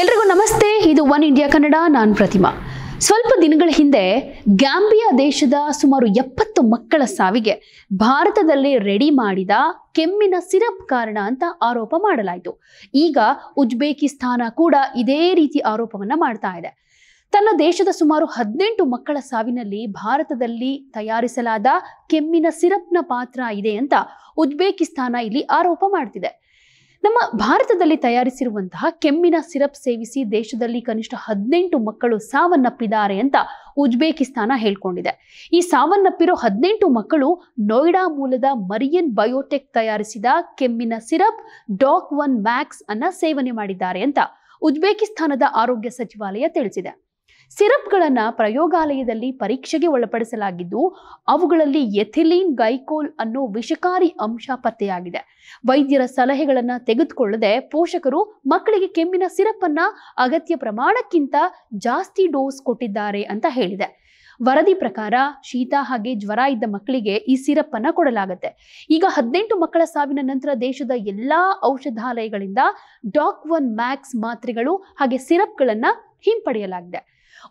ಎಲ್ರಿಗೂ ನಮಸ್ತೆ ಇದು ಒನ್ ಇಂಡಿಯಾ ಕನ್ನಡ ನಾನು ಪ್ರತಿಮಾ ಸ್ವಲ್ಪ ದಿನಗಳ ಹಿಂದೆ ಗ್ಯಾಂಬಿಯಾ ದೇಶದ ಸುಮಾರು ಎಪ್ಪತ್ತು ಮಕ್ಕಳ ಸಾವಿಗೆ ಭಾರತದಲ್ಲಿ ರೆಡಿ ಮಾಡಿದ ಕೆಮ್ಮಿನ ಸಿರಪ್ ಕಾರಣ ಅಂತ ಆರೋಪ ಮಾಡಲಾಯಿತು ಈಗ ಉಜ್ಬೇಕಿಸ್ತಾನ ಕೂಡ ಇದೇ ರೀತಿ ಆರೋಪವನ್ನ ಮಾಡ್ತಾ ಇದೆ ತನ್ನ ದೇಶದ ಸುಮಾರು ಹದಿನೆಂಟು ಮಕ್ಕಳ ಸಾವಿನಲ್ಲಿ ಭಾರತದಲ್ಲಿ ತಯಾರಿಸಲಾದ ಕೆಮ್ಮಿನ ಸಿರಪ್ನ ಪಾತ್ರ ಇದೆ ಅಂತ ಉಜ್ಬೇಕಿಸ್ತಾನ ಇಲ್ಲಿ ಆರೋಪ ಮಾಡ್ತಿದೆ ನಮ್ಮ ಭಾರತದಲ್ಲಿ ತಯಾರಿಸಿರುವಂತಹ ಕೆಮ್ಮಿನ ಸಿರಪ್ ಸೇವಿಸಿ ದೇಶದಲ್ಲಿ ಕನಿಷ್ಠ ಹದಿನೆಂಟು ಮಕ್ಕಳು ಸಾವನ್ನಪ್ಪಿದ್ದಾರೆ ಅಂತ ಉಜ್ಬೇಕಿಸ್ತಾನ ಹೇಳ್ಕೊಂಡಿದೆ ಈ ಸಾವನ್ನಪ್ಪಿರೋ ಹದಿನೆಂಟು ಮಕ್ಕಳು ನೋಯ್ಡಾ ಮೂಲದ ಮರಿಯನ್ ಬಯೋಟೆಕ್ ತಯಾರಿಸಿದ ಕೆಮ್ಮಿನ ಸಿರಪ್ ಡಾಕ್ ಒನ್ ಮ್ಯಾಕ್ಸ್ ಅನ್ನ ಸೇವನೆ ಮಾಡಿದ್ದಾರೆ ಅಂತ ಉಜ್ಬೇಕಿಸ್ತಾನದ ಆರೋಗ್ಯ ಸಚಿವಾಲಯ ತಿಳಿಸಿದೆ ಸಿರಪ್ಗಳನ್ನು ಪ್ರಯೋಗಾಲಯದಲ್ಲಿ ಪರೀಕ್ಷೆಗೆ ಒಳಪಡಿಸಲಾಗಿದ್ದು ಅವುಗಳಲ್ಲಿ ಎಥಿಲೀನ್ ಗೈಕೋಲ್ ಅನ್ನೋ ವಿಷಕಾರಿ ಅಂಶ ಪತ್ತೆಯಾಗಿದೆ ವೈದ್ಯರ ಸಲಹೆಗಳನ್ನು ತೆಗೆದುಕೊಳ್ಳದೆ ಪೋಷಕರು ಮಕ್ಕಳಿಗೆ ಕೆಮ್ಮಿನ ಸಿರಪ್ ಅನ್ನ ಅಗತ್ಯ ಪ್ರಮಾಣಕ್ಕಿಂತ ಜಾಸ್ತಿ ಡೋಸ್ ಕೊಟ್ಟಿದ್ದಾರೆ ಅಂತ ಹೇಳಿದೆ ವರದಿ ಪ್ರಕಾರ ಶೀತ ಹಾಗೆ ಜ್ವರ ಇದ್ದ ಮಕ್ಕಳಿಗೆ ಈ ಸಿರಪ್ ಅನ್ನ ಕೊಡಲಾಗುತ್ತೆ ಈಗ ಹದಿನೆಂಟು ಮಕ್ಕಳ ಸಾವಿನ ನಂತರ ದೇಶದ ಎಲ್ಲಾ ಔಷಧಾಲಯಗಳಿಂದ ಡಾಕ್ ಒನ್ ಮ್ಯಾಕ್ಸ್ ಮಾತ್ರೆಗಳು ಹಾಗೆ ಸಿರಪ್ಗಳನ್ನ ಹಿಂಪಡೆಯಲಾಗಿದೆ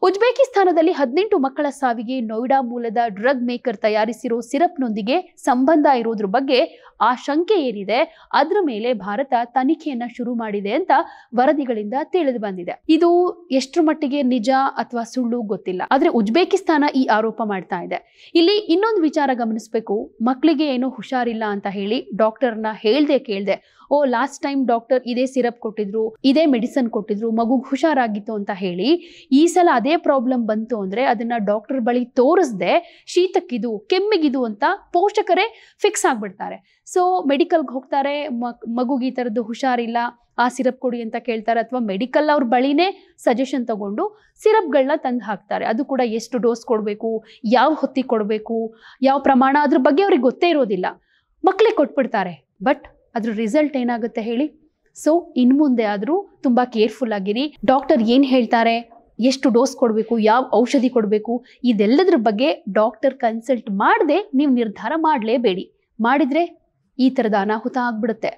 ಉಜ್ಬೇಕಿಸ್ತಾನದಲ್ಲಿ ಹದಿನೆಂಟು ಮಕ್ಕಳ ಸಾವಿಗೆ ನೋಯ್ಡಾ ಮೂಲದ ಡ್ರಗ್ ಮೇಕರ್ ತಯಾರಿಸಿರೋ ಸಿರಪ್ನೊಂದಿಗೆ ಸಂಬಂಧ ಇರೋದ್ರ ಬಗ್ಗೆ ಆ ಶಂಕೆ ಏನಿದೆ ಅದರ ಮೇಲೆ ಭಾರತ ತನಿಖೆಯನ್ನ ಶುರು ಮಾಡಿದೆ ಅಂತ ವರದಿಗಳಿಂದ ತಿಳಿದು ಬಂದಿದೆ ಇದು ಎಷ್ಟು ಮಟ್ಟಿಗೆ ನಿಜ ಅಥವಾ ಸುಳ್ಳು ಗೊತ್ತಿಲ್ಲ ಆದ್ರೆ ಉಜ್ಬೇಕಿಸ್ತಾನ ಈ ಆರೋಪ ಮಾಡ್ತಾ ಇದೆ ಇಲ್ಲಿ ಇನ್ನೊಂದು ವಿಚಾರ ಗಮನಿಸಬೇಕು ಮಕ್ಕಳಿಗೆ ಏನು ಹುಷಾರಿಲ್ಲ ಅಂತ ಹೇಳಿ ಡಾಕ್ಟರ್ನ ಹೇಳ್ದೆ ಕೇಳ್ದೆ ಓ ಲಾಸ್ಟ್ ಟೈಮ್ ಡಾಕ್ಟರ್ ಇದೇ ಸಿರಪ್ ಕೊಟ್ಟಿದ್ರು ಇದೇ ಮೆಡಿಸನ್ ಕೊಟ್ಟಿದ್ರು ಮಗು ಹುಷಾರಾಗಿತ್ತು ಅಂತ ಹೇಳಿ ಈ ಸಲ ಅದೇ ಪ್ರಾಬ್ಲಮ್ ಬಂತು ಅಂದರೆ ಅದನ್ನು ಡಾಕ್ಟರ್ ಬಳಿ ತೋರಿಸ್ದೆ ಶೀತಕ್ಕಿದು ಕೆಮ್ಮಿಗಿದು ಅಂತ ಪೋಷಕರೇ ಫಿಕ್ಸ್ ಆಗಿಬಿಡ್ತಾರೆ ಸೊ ಮೆಡಿಕಲ್ಗೆ ಹೋಗ್ತಾರೆ ಮಗುಗೆ ಈ ಥರದ್ದು ಹುಷಾರಿಲ್ಲ ಆ ಸಿರಪ್ ಕೊಡಿ ಅಂತ ಕೇಳ್ತಾರೆ ಅಥವಾ ಮೆಡಿಕಲ್ ಅವ್ರ ಬಳಿನೇ ಸಜೆಷನ್ ತಗೊಂಡು ಸಿರಪ್ಗಳನ್ನ ತಂದು ಹಾಕ್ತಾರೆ ಅದು ಕೂಡ ಎಷ್ಟು ಡೋಸ್ ಕೊಡಬೇಕು ಯಾವ ಹೊತ್ತಿಗೆ ಕೊಡಬೇಕು ಯಾವ ಪ್ರಮಾಣ ಅದ್ರ ಬಗ್ಗೆ ಅವ್ರಿಗೆ ಗೊತ್ತೇ ಇರೋದಿಲ್ಲ ಮಕ್ಕಳಿಗೆ ಕೊಟ್ಬಿಡ್ತಾರೆ ಬಟ್ ಅದ್ರ ರಿಸಲ್ಟ್ ಏನಾಗುತ್ತೆ ಹೇಳಿ ಸೊ ಇನ್ನು ಮುಂದೆ ಆದರೂ ತುಂಬ ಕೇರ್ಫುಲ್ ಆಗಿರಿ ಡಾಕ್ಟರ್ ಏನು ಹೇಳ್ತಾರೆ ಎಷ್ಟು ಡೋಸ್ ಕೊಡಬೇಕು ಯಾವ ಔಷಧಿ ಕೊಡಬೇಕು ಇದೆಲ್ಲದ್ರ ಬಗ್ಗೆ ಡಾಕ್ಟರ್ ಕನ್ಸಲ್ಟ್ ಮಾಡದೆ ನೀವು ನಿರ್ಧಾರ ಮಾಡಲೇಬೇಡಿ ಮಾಡಿದರೆ ಈ ಥರದ ಅನಾಹುತ ಆಗ್ಬಿಡುತ್ತೆ